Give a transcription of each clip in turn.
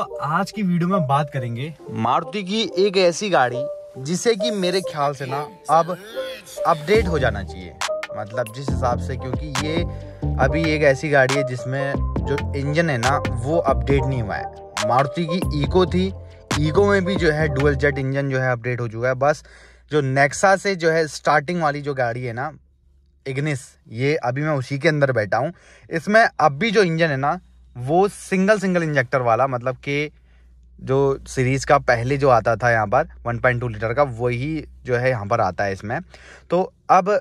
तो आज की वीडियो में बात करेंगे मारुति की एक ऐसी गाड़ी जिसे कि मेरे ख्याल से ना अब अपडेट हो जाना चाहिए मतलब जिस हिसाब से क्योंकि ये अभी एक ऐसी गाड़ी है जिसमें जो इंजन है ना वो अपडेट नहीं हुआ है मारुति की ईको थी ईको में भी जो है डुअल जेट इंजन जो है अपडेट हो चुका है बस जो नेक्सा से जो है स्टार्टिंग वाली जो गाड़ी है ना इग्निस ये अभी मैं उसी के अंदर बैठा हूँ इसमें अब भी जो इंजन है ना वो सिंगल सिंगल इंजेक्टर वाला मतलब कि जो सीरीज़ का पहले जो आता था यहाँ पर 1.2 लीटर का वही जो है यहाँ पर आता है इसमें तो अब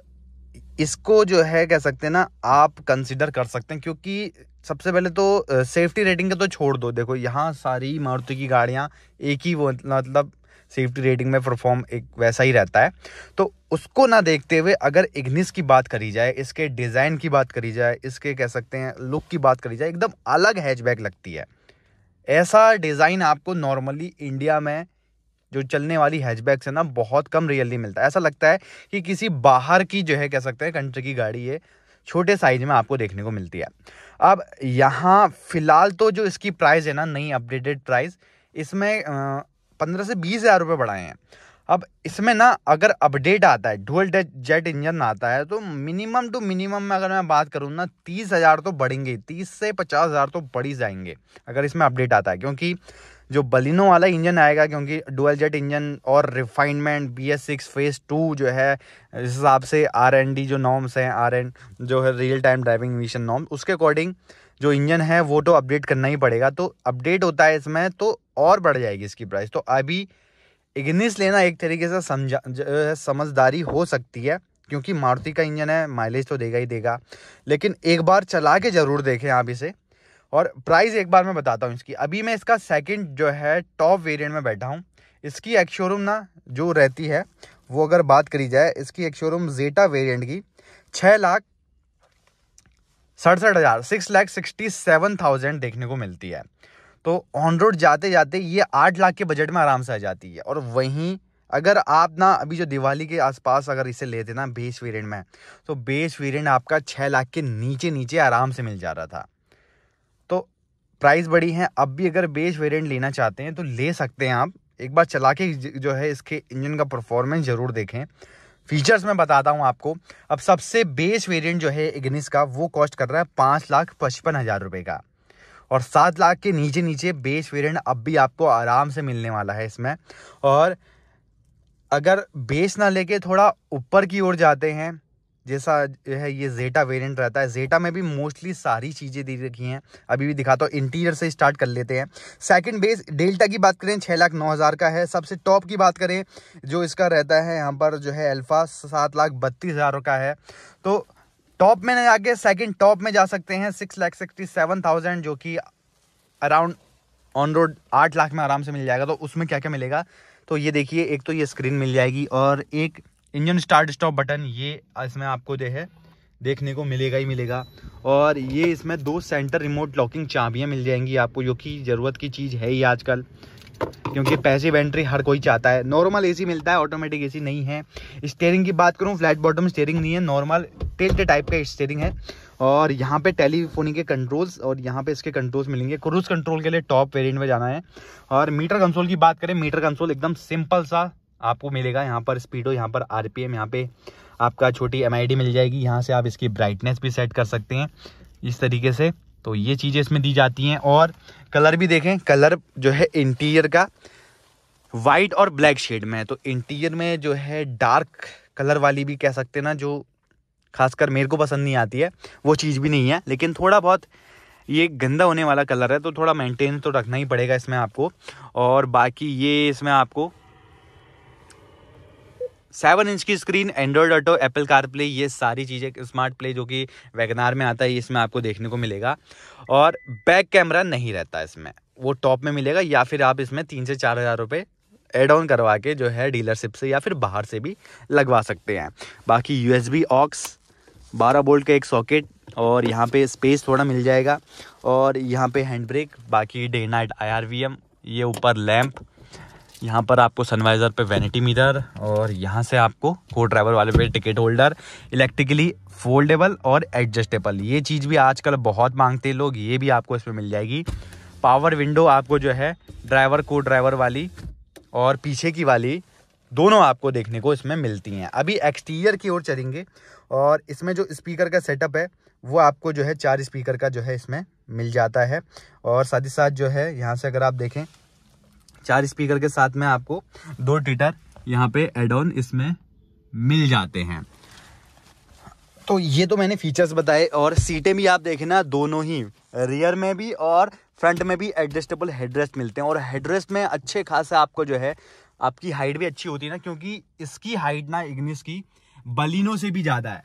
इसको जो है कह सकते हैं ना आप कंसिडर कर सकते हैं क्योंकि सबसे पहले तो सेफ्टी रेटिंग का तो छोड़ दो देखो यहाँ सारी मारुति की गाड़ियाँ एक ही वो मतलब सेफ्टी रेटिंग में परफॉर्म एक वैसा ही रहता है तो उसको ना देखते हुए अगर इग्निस की बात करी जाए इसके डिज़ाइन की बात करी जाए इसके कह सकते हैं लुक की बात करी जाए एकदम अलग हैचबैक लगती है ऐसा डिज़ाइन आपको नॉर्मली इंडिया में जो चलने वाली हैचबैक से ना बहुत कम रियली मिलता है ऐसा लगता है कि किसी बाहर की जो है कह सकते हैं कंट्री की गाड़ी है छोटे साइज में आपको देखने को मिलती है अब यहाँ फ़िलहाल तो जो इसकी प्राइस है ना नई अपडेटेड प्राइस इसमें पंद्रह से बीस हज़ार रुपये बढ़ाए हैं अब इसमें ना अगर अपडेट आता है डुअल जेट इंजन आता है तो मिनिमम टू मिनिमम में अगर मैं बात करूँ ना तीस हज़ार तो बढ़ेंगे तीस से पचास हज़ार तो बढ़ ही जाएंगे अगर इसमें अपडेट आता है क्योंकि जो बलिनो वाला इंजन आएगा क्योंकि डुअल जेट इंजन और refinement B S six phase two जो है इस हिसाब से आर एन डी जो नॉर्म्स हैं आर एन जो है real time driving mission norm उसके अकॉर्डिंग जो इंजन है वो तो अपडेट करना ही पड़ेगा तो अपडेट होता है इसमें तो और बढ़ जाएगी इसकी प्राइस तो अभी इग्निस लेना एक तरीके से समझा समझदारी हो सकती है क्योंकि मारुति का इंजन है माइलेज तो देगा ही देगा लेकिन एक बार चला के ज़रूर देखें आप इसे और प्राइस एक बार मैं बताता हूँ इसकी अभी मैं इसका सेकंड जो है टॉप वेरिएंट में बैठा हूँ इसकी एक शोरूम ना जो रहती है वो अगर बात करी जाए इसकी एक शोरूम जेटा वेरियंट की छः लाख सड़सठ हज़ार six lakh sixty seven thousand देखने को मिलती है तो ऑन रोड जाते जाते ये आठ लाख के बजट में आराम से आ जाती है और वहीं अगर आप ना अभी जो दिवाली के आसपास अगर इसे लेते ना बेस वेरिएंट में तो बेस वेरिएंट आपका छः लाख के नीचे नीचे आराम से मिल जा रहा था तो प्राइस बड़ी है अब भी अगर बेस वेरिएंट लेना चाहते हैं तो ले सकते हैं आप एक बार चला के जो है इसके इंजन का परफॉर्मेंस ज़रूर देखें फीचर्स मैं बताता हूँ आपको अब सबसे बेस वेरिएंट जो है इग्निस का वो कॉस्ट कर रहा है पाँच लाख पचपन हज़ार रुपये का और सात लाख के नीचे नीचे बेस वेरिएंट अब भी आपको आराम से मिलने वाला है इसमें और अगर बेस ना लेके थोड़ा ऊपर की ओर जाते हैं जैसा जो है ये जेटा वेरिएंट रहता है जेटा में भी मोस्टली सारी चीज़ें दी रखी हैं अभी भी दिखाता हूँ इंटीरियर से स्टार्ट कर लेते हैं सेकंड बेस डेल्टा की बात करें छः लाख नौ हज़ार का है सबसे टॉप की बात करें जो इसका रहता है यहाँ पर जो है अल्फा सात लाख बत्तीस हज़ार का है तो टॉप में नहीं जाके सेकेंड टॉप में जा सकते हैं six lakh sixty seven thousand जो कि अराउंड ऑन रोड आठ लाख में आराम से मिल जाएगा तो उसमें क्या क्या मिलेगा तो ये देखिए एक तो ये स्क्रीन मिल जाएगी और एक इंजन स्टार्ट स्टॉप बटन ये इसमें आपको जो है देखने को मिलेगा ही मिलेगा और ये इसमें दो सेंटर रिमोट लॉकिंग चाबियाँ मिल जाएंगी आपको जो कि ज़रूरत की चीज़ है ही आजकल क्योंकि पैसिव एंट्री हर कोई चाहता है नॉर्मल एसी मिलता है ऑटोमेटिक एसी नहीं है स्टेयरिंग की बात करूँ फ्लैट बॉटम स्टेयरिंग नहीं है नॉर्मल टेल्ट टाइप का स्टेयरिंग है और यहाँ पे टेलीफोनी के कंट्रोल्स और यहाँ पे इसके कंट्रोल्स मिलेंगे क्रूज कंट्रोल के लिए टॉप वेरिएंट में जाना है और मीटर कंसोल की बात करें मीटर कंसोल एकदम सिंपल सा आपको मिलेगा यहाँ पर स्पीडो यहाँ पर आर पी यहाँ पे आपका छोटी एम मिल जाएगी यहाँ से आप इसकी ब्राइटनेस भी सेट कर सकते हैं इस तरीके से तो ये चीज़ें इसमें दी जाती हैं और कलर भी देखें कलर जो है इंटीरियर का वाइट और ब्लैक शेड में है तो इंटीरियर में जो है डार्क कलर वाली भी कह सकते हैं ना जो खासकर मेरे को पसंद नहीं आती है वो चीज़ भी नहीं है लेकिन थोड़ा बहुत ये गंदा होने वाला कलर है तो थोड़ा मेंटेन तो रखना ही पड़ेगा इसमें आपको और बाकी ये इसमें आपको सेवन इंच की screen Android Auto Apple CarPlay ये सारी चीज़ें स्मार्ट प्ले जो कि वैगनार में आता है इसमें आपको देखने को मिलेगा और बैक कैमरा नहीं रहता इसमें वो टॉप में मिलेगा या फिर आप इसमें तीन से चार हज़ार रुपये एड ऑन करवा के जो है डीलरशिप से या फिर बाहर से भी लगवा सकते हैं बाकी यू एस बी ऑक्स बारह बोल्ट का एक सॉकेट और यहाँ पे स्पेस थोड़ा मिल जाएगा और यहाँ पे हैंड ब्रेक बाकी day night I R V M ये ऊपर लैम्प यहाँ पर आपको सनवाइज़र पे वैनिटी मीटर और यहाँ से आपको को ड्राइवर वाले पे टिकट होल्डर इलेक्ट्रिकली फोल्डेबल और एडजस्टेबल ये चीज़ भी आजकल बहुत मांगते हैं लोग ये भी आपको इसमें मिल जाएगी पावर विंडो आपको जो है ड्राइवर को ड्राइवर वाली और पीछे की वाली दोनों आपको देखने को इसमें मिलती हैं अभी एक्सटीरियर की ओर चलेंगे और इसमें जो स्पीकर का सेटअप है वो आपको जो है चार स्पीकर का जो है इसमें मिल जाता है और साथ ही साथ जो है यहाँ से अगर आप देखें चार स्पीकर के साथ में आपको दो ट्विटर यहाँ पे एड ऑन इसमें मिल जाते हैं तो ये तो मैंने फीचर्स बताए और सीटें भी आप देखना दोनों ही रियर में भी और फ्रंट में भी एडजस्टेबल हेडरेस्ट मिलते हैं और हेडरेस्ट में अच्छे खास आपको जो है आपकी हाइट भी अच्छी होती है ना क्योंकि इसकी हाइट ना इग्निस की बलिनो से भी ज़्यादा है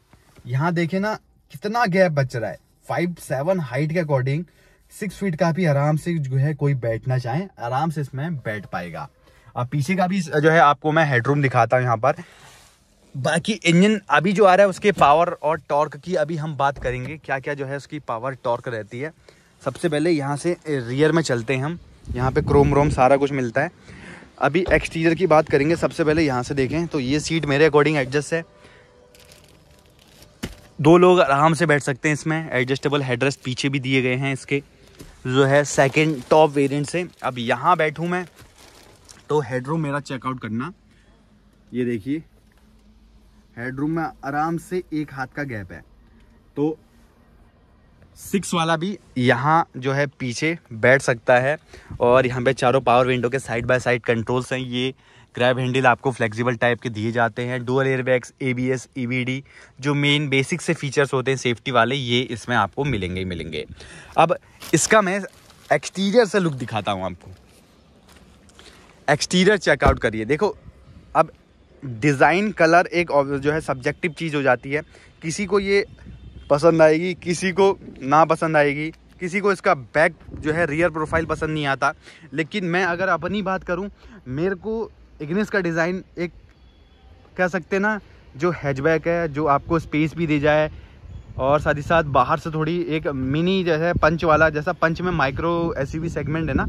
यहाँ देखे ना कितना गैप बच रहा है फाइव सेवन हाइट के अकॉर्डिंग सिक्स फीट का भी आराम से जो है कोई बैठना चाहे आराम से इसमें बैठ पाएगा अब पीछे का भी जो है आपको मैं हेडरूम दिखाता हूँ यहाँ पर बाकी इंजन अभी जो आ रहा है उसके पावर और टॉर्क की अभी हम बात करेंगे क्या क्या जो है उसकी पावर टॉर्क रहती है सबसे पहले यहाँ से रियर में चलते हैं हम यहाँ पे क्रोम रोम सारा कुछ मिलता है अभी एक्सटीरियर की बात करेंगे सबसे पहले यहाँ से देखें तो ये सीट मेरे अकॉर्डिंग एडजस्ट है दो लोग आराम से बैठ सकते हैं इसमें एडजस्टेबल हेडरेस्ट पीछे भी दिए गए हैं इसके जो है सेकंड टॉप वेरिएंट से अब यहाँ बैठूँ मैं तो हेडरूम मेरा चेकआउट करना ये देखिए हेडरूम में आराम से एक हाथ का गैप है तो सिक्स वाला भी यहाँ जो है पीछे बैठ सकता है और यहाँ पे चारों पावर विंडो के साइड बाय साइड कंट्रोल्स हैं ये ग्रैब हैंडल आपको फ्लेक्सिबल टाइप के दिए जाते हैं डुअल एयरबैग्स एबीएस ईवीडी जो मेन बेसिक से फीचर्स होते हैं सेफ्टी वाले ये इसमें आपको मिलेंगे ही मिलेंगे अब इसका मैं एक्सटीरियर से लुक दिखाता हूँ आपको एक्सटीरियर चेकआउट करिए देखो अब डिज़ाइन कलर एक जो है सब्जेक्टिव चीज़ हो जाती है किसी को ये पसंद आएगी किसी को ना पसंद आएगी किसी को इसका बैक जो है रियर प्रोफाइल पसंद नहीं आता लेकिन मैं अगर अपनी बात करूं मेरे को इग्निस का डिज़ाइन एक कह सकते ना जो हैचबैक है जो आपको स्पेस भी दे जाए और साथ ही साथ बाहर से थोड़ी एक मिनी जैसे पंच वाला जैसा पंच में माइक्रो एस सेगमेंट है ना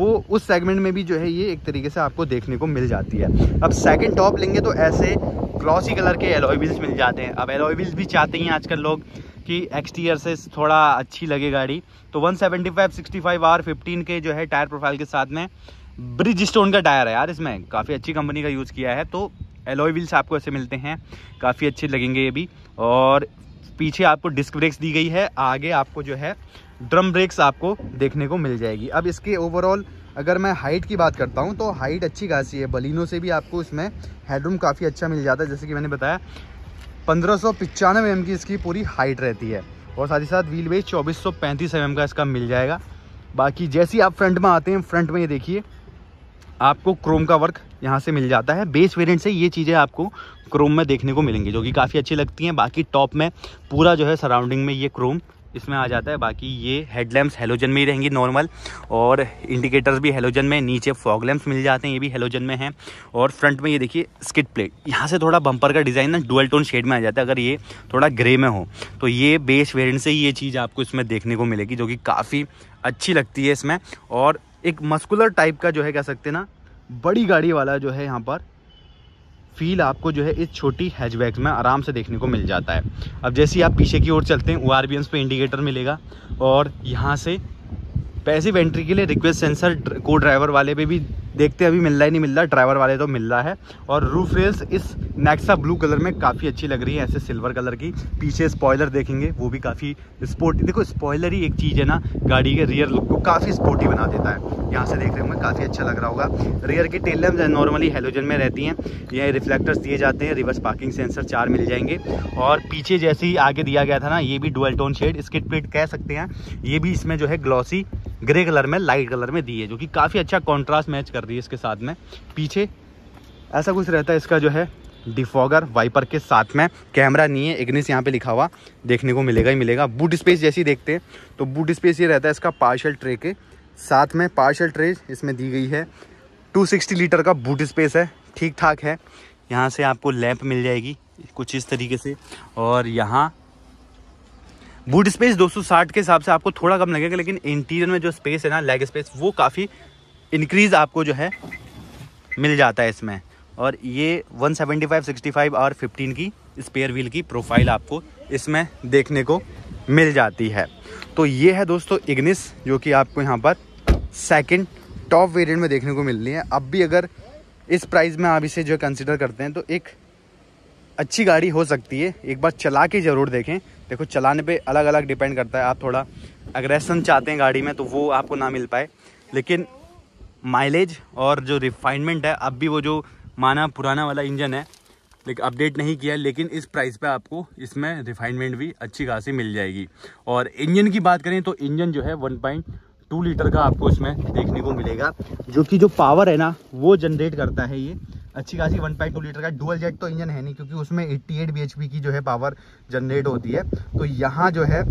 वो उस सेगमेंट में भी जो है ये एक तरीके से आपको देखने को मिल जाती है अब सेकंड टॉप लेंगे तो ऐसे ग्लॉसी कलर के एलोई व्हील्स मिल जाते हैं अब एलोई व्हील्स भी चाहते हैं आजकल लोग कि एक्सटीरियर से थोड़ा अच्छी लगे गाड़ी तो वन सेवेंटी आर फिफ्टीन के जो है टायर प्रोफाइल के साथ में ब्रिज स्टोन का टायर है यार इसमें काफ़ी अच्छी कंपनी का यूज़ किया है तो एलोई व्हील्स आपको ऐसे मिलते हैं काफ़ी अच्छे लगेंगे ये भी और पीछे आपको डिस्क ब्रेक्स दी गई है आगे आपको जो है ड्रम ब्रेक्स आपको देखने को मिल जाएगी अब इसके ओवरऑल अगर मैं हाइट की बात करता हूँ तो हाइट अच्छी खासी है बलिनों से भी आपको इसमें हेडरूम काफ़ी अच्छा मिल जाता है जैसे कि मैंने बताया पंद्रह सौ की इसकी पूरी हाइट रहती है और साथ ही साथ व्हील बेस चौबीस सौ का इसका मिल जाएगा बाकी जैसे ही आप फ्रंट में आते हैं फ्रंट में ये देखिए आपको क्रोम का वर्क यहाँ से मिल जाता है बेस वेरिएंट से ये चीज़ें आपको क्रोम में देखने को मिलेंगी जो कि काफ़ी अच्छी लगती हैं बाकी टॉप में पूरा जो है सराउंडिंग में ये क्रोम इसमें आ जाता है बाकी ये हेडलैम्प्स हेलोजन में ही रहेंगी नॉर्मल और इंडिकेटर्स भी हेलोजन में नीचे फॉग लैम्प्स मिल जाते हैं ये भी हेलोजन में हैं और फ्रंट में ये देखिए स्किट प्लेट यहाँ से थोड़ा बम्पर का डिज़ाइन ना डुअल टोन शेड में आ जाता है अगर ये थोड़ा ग्रे में हो तो ये बेस वेरियंट से ये चीज़ आपको इसमें देखने को मिलेगी जो कि काफ़ी अच्छी लगती है इसमें और एक मस्कुलर टाइप का जो है कह सकते ना बड़ी गाड़ी वाला जो है यहाँ पर फील आपको जो है इस छोटी हैचबैक में आराम से देखने को मिल जाता है अब जैसे ही आप पीछे की ओर चलते हैं ओ पे इंडिकेटर मिलेगा और यहाँ से पैसिव एंट्री के लिए रिक्वेस्ट सेंसर को ड्राइवर वाले पे भी देखते अभी मिल रहा ही नहीं मिल रहा ड्राइवर वाले तो मिल रहा है और रूफ रेल्स इस नेक्सा ब्लू कलर में काफ़ी अच्छी लग रही है ऐसे सिल्वर कलर की पीछे स्पॉयलर देखेंगे वो भी काफ़ी स्पोर्टी देखो स्पॉयलर ही एक चीज़ है ना गाड़ी के रियर लुक को काफ़ी स्पोर्टी बना देता है यहाँ से देख रहे होंगे काफ़ी अच्छा लग रहा होगा रियर की टेल लैम्प नॉर्मली हेलोजन में रहती हैं ये रिफ्लेक्टर्स दिए जाते हैं रिवर्स पार्किंग सेंसर चार मिल जाएंगे और पीछे जैसे ही आगे दिया गया था ना ये भी dual tone shade skid plate कह सकते हैं ये भी इसमें जो है ग्लॉसी ग्रे कलर में लाइट कलर में दी है जो कि काफ़ी अच्छा कॉन्ट्रास्ट मैच कर रही है इसके साथ में पीछे ऐसा कुछ रहता है इसका जो है डिफॉगर वाइपर के साथ में कैमरा नहीं है इग्निस यहाँ पे लिखा हुआ देखने को मिलेगा ही मिलेगा बूट स्पेस जैसी देखते हैं तो बूट स्पेस ये रहता है इसका पार्शल ट्रे के साथ में पार्शल ट्रे इसमें दी गई है 260 लीटर का बूट स्पेस है ठीक ठाक है यहाँ से आपको लैंप मिल जाएगी कुछ इस तरीके से और यहाँ बूट स्पेस 260 के हिसाब से आपको थोड़ा कम लगेगा लेकिन इंटीरियर में जो स्पेस है ना लेग स्पेस वो काफ़ी इंक्रीज़ आपको जो है मिल जाता है इसमें और ये 175, 65 और 15 की स्पेयर व्हील की प्रोफाइल आपको इसमें देखने को मिल जाती है तो ये है दोस्तों इग्निस जो कि आपको यहाँ पर सेकेंड टॉप वेरियंट में देखने को मिल रही है अब भी अगर इस प्राइस में आप इसे जो कंसिडर करते हैं तो एक अच्छी गाड़ी हो सकती है एक बार चला के ज़रूर देखें देखो चलाने पे अलग अलग डिपेंड करता है आप थोड़ा अग्रेसन चाहते हैं गाड़ी में तो वो आपको ना मिल पाए लेकिन माइलेज और जो रिफाइनमेंट है अब भी वो जो माना पुराना वाला इंजन है लेकिन अपडेट नहीं किया लेकिन इस प्राइस पे आपको इसमें रिफाइनमेंट भी अच्छी खासी मिल जाएगी और इंजन की बात करें तो इंजन जो है 1.2 लीटर का आपको इसमें देखने को मिलेगा जो कि जो पावर है ना वो जनरेट करता है ये अच्छी खासी वन पॉइंट टू लीटर का डुअल जेट तो इंजन है नहीं क्योंकि उसमें एट्टी एट बी की जो है पावर जनरेट होती है तो यहाँ जो है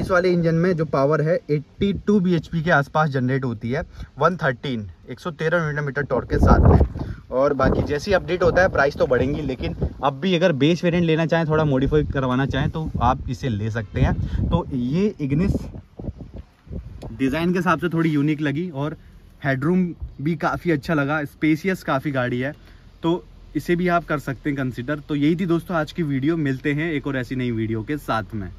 इस वाले इंजन में जो पावर है एट्टी टू बी के आसपास जनरेट होती है वन थर्टीन एक सौ तेरह न्यूटन मीटर टॉर्क के साथ में और बाकी जैसी अपडेट होता है प्राइस तो बढ़ेंगी लेकिन अब भी अगर बेस वेरियंट लेना चाहें थोड़ा मॉडिफाई करवाना चाहें तो आप इसे ले सकते हैं तो ये इग्निस डिज़ाइन के हिसाब से थोड़ी यूनिक लगी और हेडरूम भी काफ़ी अच्छा लगा स्पेसियस काफ़ी गाड़ी है तो इसे भी आप कर सकते हैं कंसिडर तो यही थी दोस्तों आज की वीडियो मिलते हैं एक और ऐसी नई वीडियो के साथ में